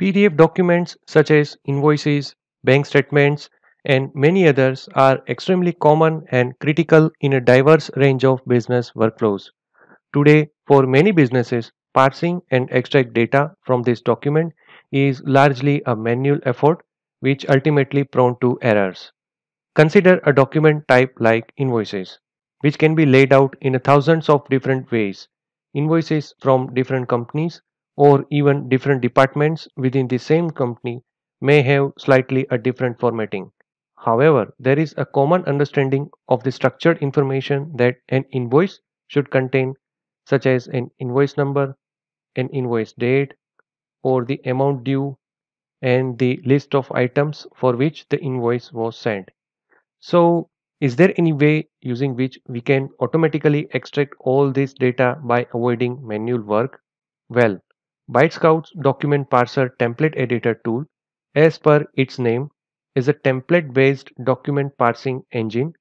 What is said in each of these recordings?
PDF documents such as invoices, bank statements, and many others are extremely common and critical in a diverse range of business workflows. Today, for many businesses, parsing and extract data from this document is largely a manual effort which ultimately prone to errors. Consider a document type like invoices, which can be laid out in thousands of different ways. Invoices from different companies or even different departments within the same company may have slightly a different formatting. However, there is a common understanding of the structured information that an invoice should contain, such as an invoice number, an invoice date, or the amount due, and the list of items for which the invoice was sent. So, is there any way using which we can automatically extract all this data by avoiding manual work? Well, ByteScout's Document Parser Template Editor tool, as per its name, is a template-based document parsing engine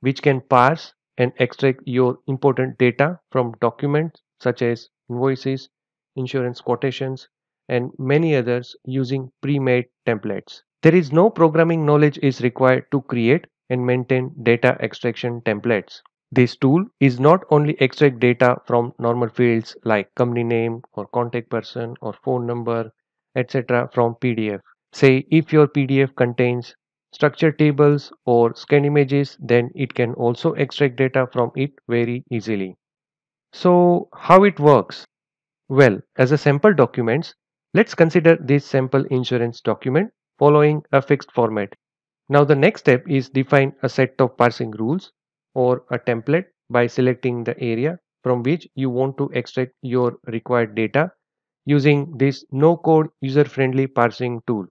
which can parse and extract your important data from documents such as invoices, insurance quotations, and many others using pre-made templates. There is no programming knowledge is required to create and maintain data extraction templates. This tool is not only extract data from normal fields like company name or contact person or phone number etc from PDF. Say if your PDF contains structure tables or scan images then it can also extract data from it very easily. So how it works? Well, as a sample documents, let's consider this sample insurance document following a fixed format. Now the next step is define a set of parsing rules or a template by selecting the area from which you want to extract your required data using this no-code user-friendly parsing tool.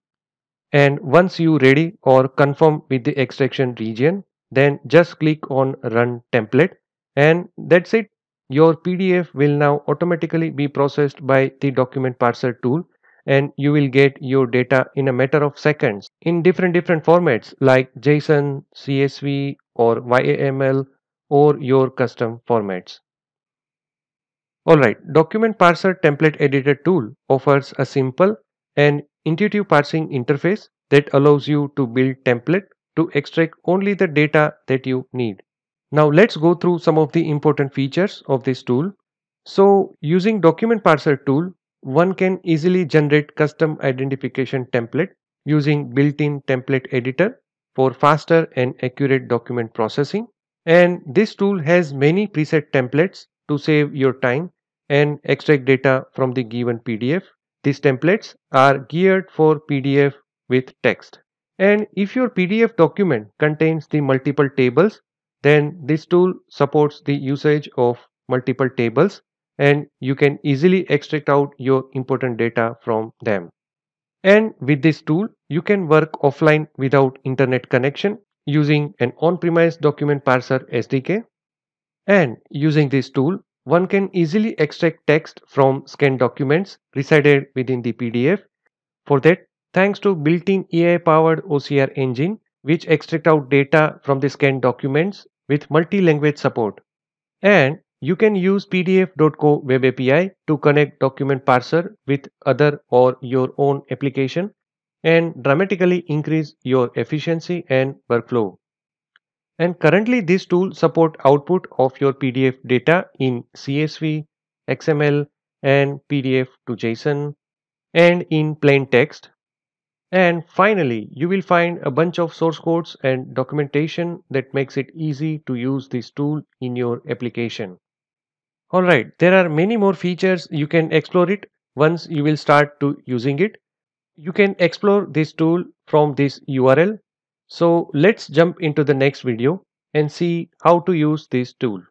And once you ready or confirm with the extraction region, then just click on run template and that's it. Your PDF will now automatically be processed by the document parser tool and you will get your data in a matter of seconds in different different formats like JSON, CSV, or YAML or your custom formats. Alright, Document Parser Template Editor tool offers a simple and intuitive parsing interface that allows you to build template to extract only the data that you need. Now let's go through some of the important features of this tool. So using Document Parser tool, one can easily generate custom identification template using built-in template editor for faster and accurate document processing. And this tool has many preset templates to save your time and extract data from the given PDF. These templates are geared for PDF with text. And if your PDF document contains the multiple tables, then this tool supports the usage of multiple tables and you can easily extract out your important data from them. And with this tool, you can work offline without internet connection using an on-premise document parser SDK. And using this tool, one can easily extract text from scanned documents resided within the PDF. For that, thanks to built-in AI-powered OCR engine, which extract out data from the scanned documents with multi-language support. And you can use pdf.co web API to connect document parser with other or your own application and dramatically increase your efficiency and workflow. And currently this tool support output of your PDF data in CSV, XML and PDF to JSON and in plain text. And finally, you will find a bunch of source codes and documentation that makes it easy to use this tool in your application. Alright, there are many more features you can explore it once you will start to using it. You can explore this tool from this URL. So let's jump into the next video and see how to use this tool.